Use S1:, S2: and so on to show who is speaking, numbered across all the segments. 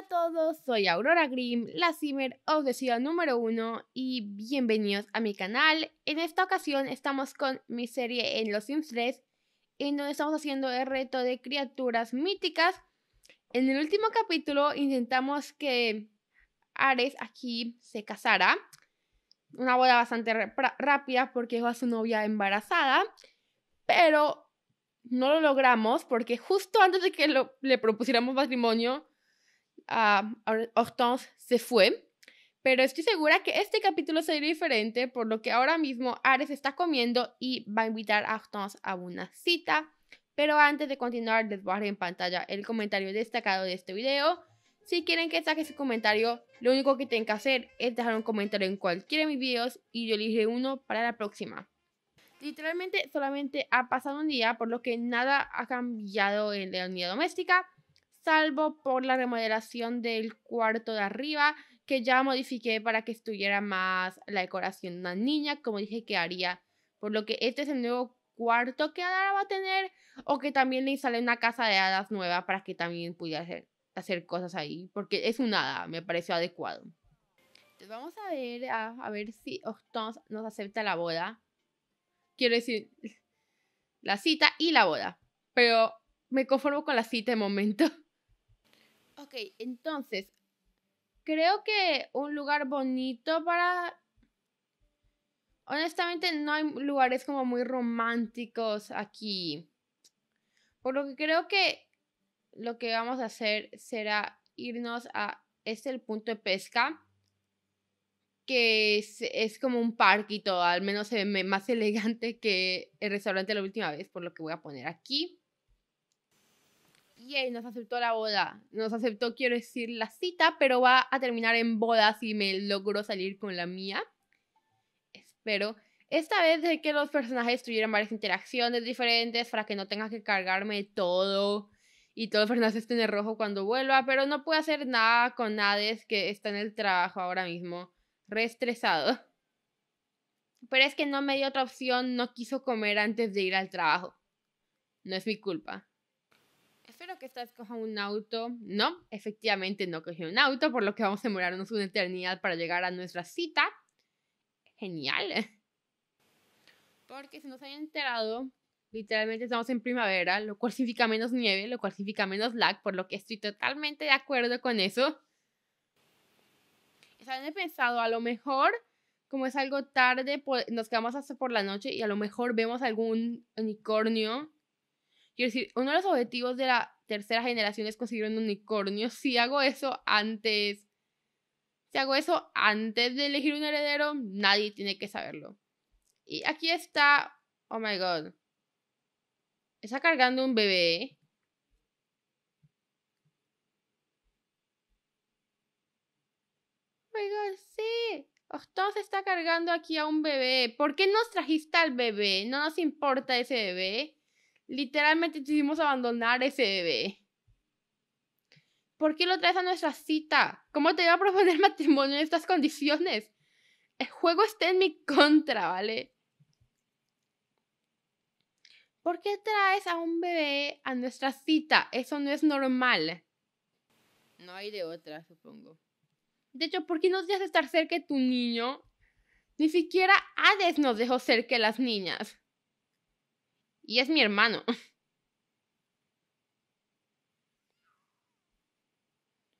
S1: a todos, soy Aurora Grim, la Simmer obsesiva número uno y bienvenidos a mi canal. En esta ocasión estamos con mi serie en Los Sims 3, en donde estamos haciendo el reto de criaturas míticas. En el último capítulo intentamos que Ares aquí se casara. Una boda bastante rápida porque es a su novia embarazada, pero no lo logramos porque justo antes de que le propusiéramos matrimonio, Ah, Hortense se fue, pero estoy segura que este capítulo será diferente, por lo que ahora mismo Ares está comiendo y va a invitar a Hortense a una cita. Pero antes de continuar, les voy a dejar en pantalla el comentario destacado de este video. Si quieren que saque ese comentario, lo único que tienen que hacer es dejar un comentario en cualquiera de mis videos y yo elegiré uno para la próxima. Literalmente solamente ha pasado un día, por lo que nada ha cambiado en la unidad doméstica salvo por la remodelación del cuarto de arriba, que ya modifiqué para que estuviera más la decoración de una niña, como dije que haría. Por lo que este es el nuevo cuarto que Adara va a tener, o que también le instalé una casa de hadas nueva para que también pudiera hacer, hacer cosas ahí, porque es un hada, me pareció adecuado. Entonces vamos a ver, a, ver si Ostons nos acepta la boda. Quiero decir, la cita y la boda. Pero me conformo con la cita de momento. Ok, entonces, creo que un lugar bonito para... Honestamente, no hay lugares como muy románticos aquí. Por lo que creo que lo que vamos a hacer será irnos a este el punto de pesca que es, como un parque al menos más elegante que el restaurante la última vez, por lo que voy a poner aquí. Y nos aceptó la boda. Nos aceptó, quiero decir, la cita, pero va a terminar en boda si me logro salir con la mía. Espero. Esta vez de que los personajes tuvieran varias interacciones diferentes para que no tenga que cargarme todo y todos los personajes estén en rojo cuando vuelva, pero no puedo hacer nada con Hades que está en el trabajo ahora mismo, re estresado. Pero es que no me dio otra opción, no quiso comer antes de ir al trabajo. No es mi culpa espero que esta vez un auto. No, efectivamente no cogió un auto, por lo que vamos a demorarnos una eternidad para llegar a nuestra cita. Genial. Porque si nos ha han enterado, literalmente estamos en primavera, lo cual significa menos nieve, lo cual significa menos lag, por lo que estoy totalmente de acuerdo con eso. Están he pensado, a lo mejor, como es algo tarde, pues, nos quedamos hasta por la noche y a lo mejor vemos algún unicornio Quiero decir, uno de los objetivos de la tercera generación es conseguir un unicornio. Si hago eso antes, si hago eso antes de elegir un heredero, nadie tiene que saberlo. Y aquí está, oh my god, está cargando un bebé. Oh my god, sí. Ostos oh, está cargando aquí a un bebé. ¿Por qué nos trajiste al bebé? No nos importa ese bebé. Literalmente tuvimos abandonar ese bebé. ¿Por qué lo traes a nuestra cita? ¿Cómo te iba a proponer matrimonio en estas condiciones? El juego está en mi contra, ¿vale? ¿Por qué traes a un bebé a nuestra cita? Eso no es normal. No hay de otra, supongo. De hecho, ¿por qué no dejas estar cerca de tu niño? Ni siquiera Hades nos dejó cerca de las niñas. Y es mi hermano.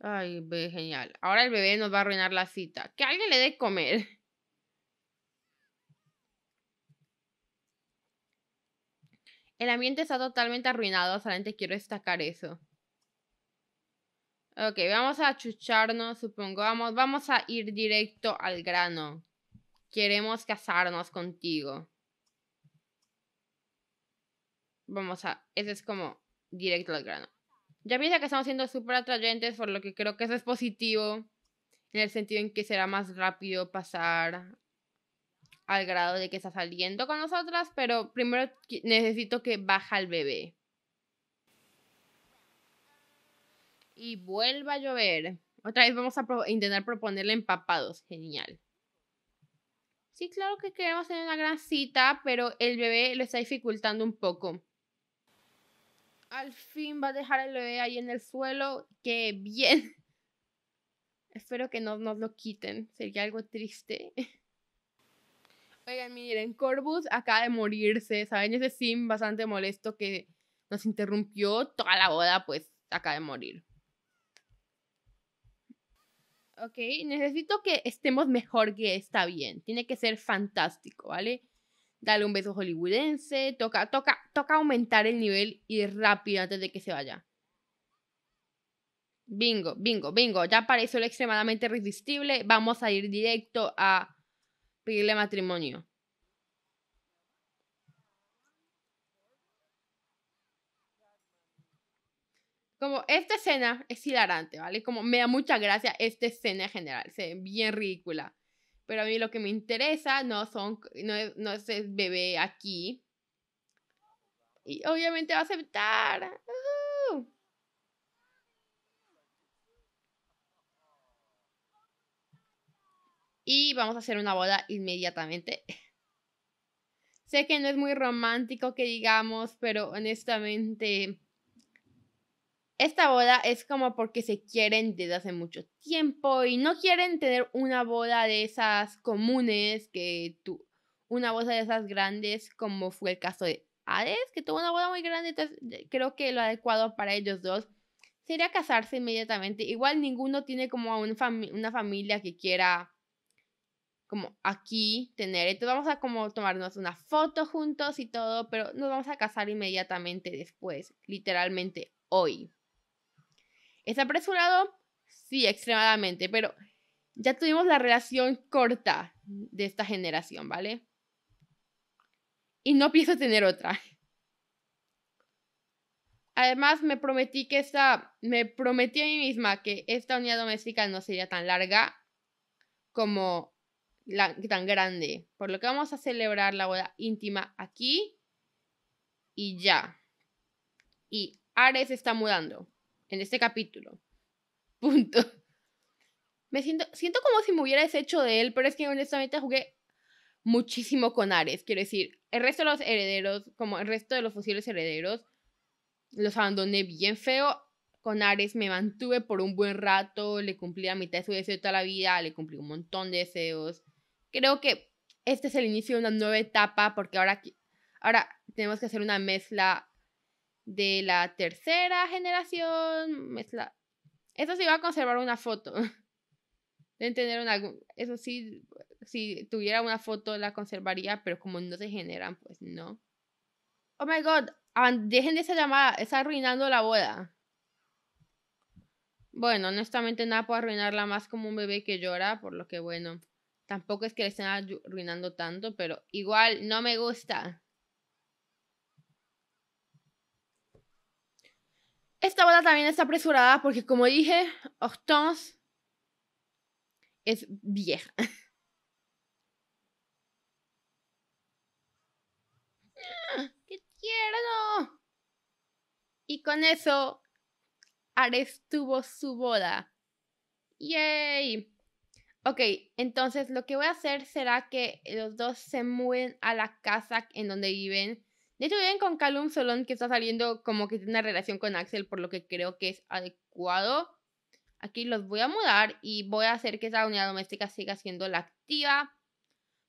S1: Ay, ve, genial. Ahora el bebé nos va a arruinar la cita. Que alguien le dé comer. El ambiente está totalmente arruinado, solamente quiero destacar eso. Ok, vamos a chucharnos, supongo. Vamos, vamos a ir directo al grano. Queremos casarnos contigo. Vamos a, ese es como directo al grano. Ya piensa que estamos siendo súper atrayentes, por lo que creo que eso es positivo, en el sentido en que será más rápido pasar al grado de que está saliendo con nosotras, pero primero necesito que baja el bebé. Y vuelva a llover. Otra vez vamos a intentar proponerle empapados. Genial. Sí, claro que queremos tener una gran cita, pero el bebé lo está dificultando un poco al fin va a dejar el bebé ahí en el suelo. ¡Qué bien! Espero que no nos lo quiten. Sería algo triste. Oigan, miren, Corbus acaba de morirse, ¿saben? Ese sim bastante molesto que nos interrumpió toda la boda, pues acaba de morir. Ok, necesito que estemos mejor que está bien. Tiene que ser fantástico, ¿vale? dale un beso hollywoodense, toca, toca, toca aumentar el nivel y rápido antes de que se vaya. Bingo, bingo, bingo. Ya pareció extremadamente resistible. Vamos a ir directo a pedirle matrimonio. Como esta escena es hilarante, ¿vale? Como me da mucha gracia esta escena en general. Se bien ridícula pero a mí lo que me interesa no son, no, es, el bebé aquí. Y obviamente va a aceptar. Y vamos a hacer una boda inmediatamente. sé que no es muy romántico que digamos, pero honestamente esta boda es como porque se quieren desde hace mucho tiempo y no quieren tener una boda de esas comunes que tú, una boda de esas grandes como fue el caso de Ades que tuvo una boda muy grande, entonces eh, creo que lo adecuado para ellos dos sería casarse inmediatamente. Igual ninguno tiene como una familia que quiera como aquí tener. Entonces vamos a como tomarnos una foto juntos y todo, pero nos vamos a casar inmediatamente después, literalmente hoy. ¿Es apresurado? Sí, extremadamente, pero ya tuvimos la relación corta de esta generación, ¿vale? Y no pienso tener otra. Además, me prometí que esta, me prometí a mí misma que esta unidad doméstica no sería tan larga como tan grande. Por lo que vamos a celebrar la boda íntima aquí y ya. Y Ares está mudando en este capítulo. Punto. Me siento, siento como si me hubieras hecho de él, pero es que honestamente jugué muchísimo con Ares. Quiero decir, el resto de los herederos, como el resto de los fusiles herederos, los abandoné bien feo. Con Ares me mantuve por un buen rato, le cumplí la mitad de su deseo de toda la vida, le cumplí un montón de deseos. Creo que este es el inicio de una nueva etapa porque ahora, ahora tenemos que hacer una mezcla de la tercera generación. Eso sí va a conservar una foto. Deben tener una... Eso sí, si tuviera una foto la conservaría, pero como no se generan, pues no. Oh my god, dejen de esa llamada, está arruinando la boda. Bueno, honestamente nada puede arruinarla más como un bebé que llora, por lo que bueno, tampoco es que le estén arruinando tanto, pero igual no me gusta. Esta boda también está apresurada porque, como dije, Hortense es vieja. Ah, ¡Qué tierno! Y con eso, Ares tuvo su boda. ¡Yay! Ok, entonces lo que voy a hacer será que los dos se mueven a la casa en donde viven de hecho, viven con Calum Solón, que está saliendo como que tiene una relación con Axel, por lo que creo que es adecuado. Aquí los voy a mudar y voy a hacer que esa unidad doméstica siga siendo la activa,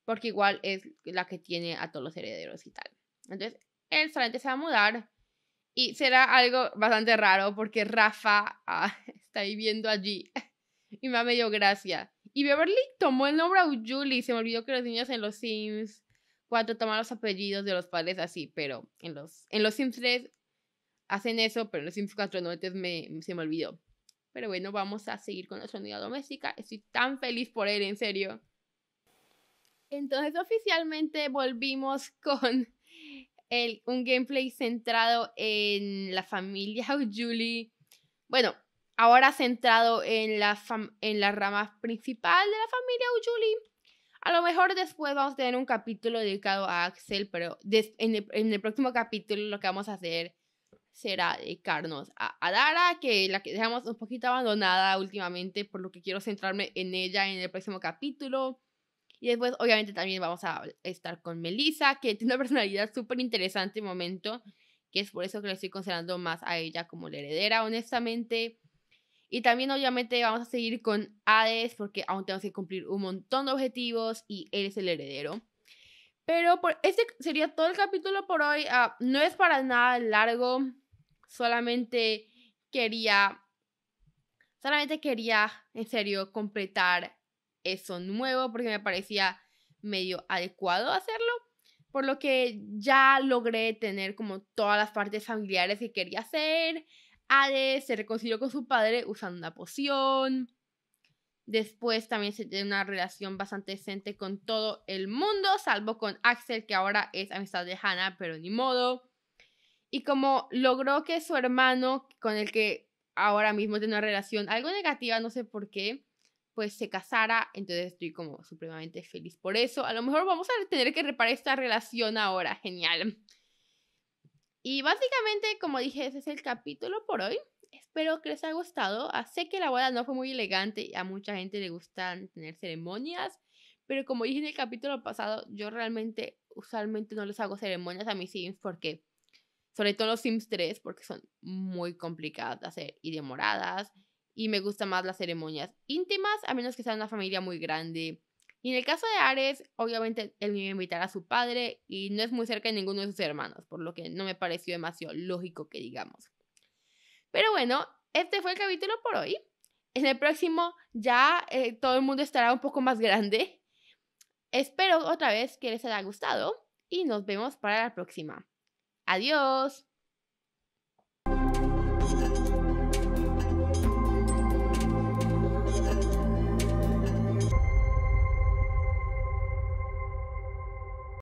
S1: porque igual es la que tiene a todos los herederos y tal. Entonces, él solamente se va a mudar y será algo bastante raro porque Rafa ah, está viviendo allí y me ha medio gracia. Y Beverly tomó el nombre a Julie, se me olvidó que los niños en los Sims cuatro, tomar los apellidos de los padres así, pero en los, en los Sims 3 hacen eso, pero en los Sims 4 no, se me olvidó. Pero bueno, vamos a seguir con nuestra unidad doméstica. Estoy tan feliz por él, en serio. Entonces oficialmente volvimos con el, un gameplay centrado en la familia Julie. Bueno, ahora centrado en la, en la rama principal de la familia Ujuli a lo mejor después vamos a tener un capítulo dedicado a Axel, pero en el, próximo capítulo lo que vamos a hacer será dedicarnos a, Dara, que la que dejamos un poquito abandonada últimamente, por lo que quiero centrarme en ella en el próximo capítulo. Y después, obviamente, también vamos a estar con Melissa, que tiene una personalidad súper interesante en momento, que es por eso que le estoy considerando más a ella como la heredera, honestamente. Y también obviamente vamos a seguir con Hades porque aún tenemos que cumplir un montón de objetivos y él es el heredero. Pero por, este sería todo el capítulo por hoy. Ah, no es para nada largo. Solamente quería... Solamente quería, en serio, completar eso nuevo porque me parecía medio adecuado hacerlo. Por lo que ya logré tener como todas las partes familiares que quería hacer Hades se reconcilió con su padre usando una poción. Después también se tiene una relación bastante decente con todo el mundo, salvo con Axel, que ahora es amistad de Hannah, pero ni modo. Y como logró que su hermano, con el que ahora mismo tiene una relación algo negativa, no sé por qué, pues se casara, entonces estoy como supremamente feliz por eso. A lo mejor vamos a tener que reparar esta relación ahora, genial. Y básicamente, como dije, ese es el capítulo por hoy. Espero que les haya gustado. Ah, sé que la boda no fue muy elegante, y a mucha gente le gustan tener ceremonias, pero como dije en el capítulo pasado, yo realmente usualmente no les hago ceremonias a mis sims porque, sobre todo los sims 3, porque son muy complicadas de hacer y demoradas. Y me gustan más las ceremonias íntimas, a menos que sea una familia muy grande y en el caso de Ares, obviamente él iba a invitar a su padre y no es muy cerca de ninguno de sus hermanos, por lo que no me pareció demasiado lógico que digamos. Pero bueno, este fue el capítulo por hoy. En el próximo ya eh, todo el mundo estará un poco más grande. Espero otra vez que les haya gustado y nos vemos para la próxima. Adiós.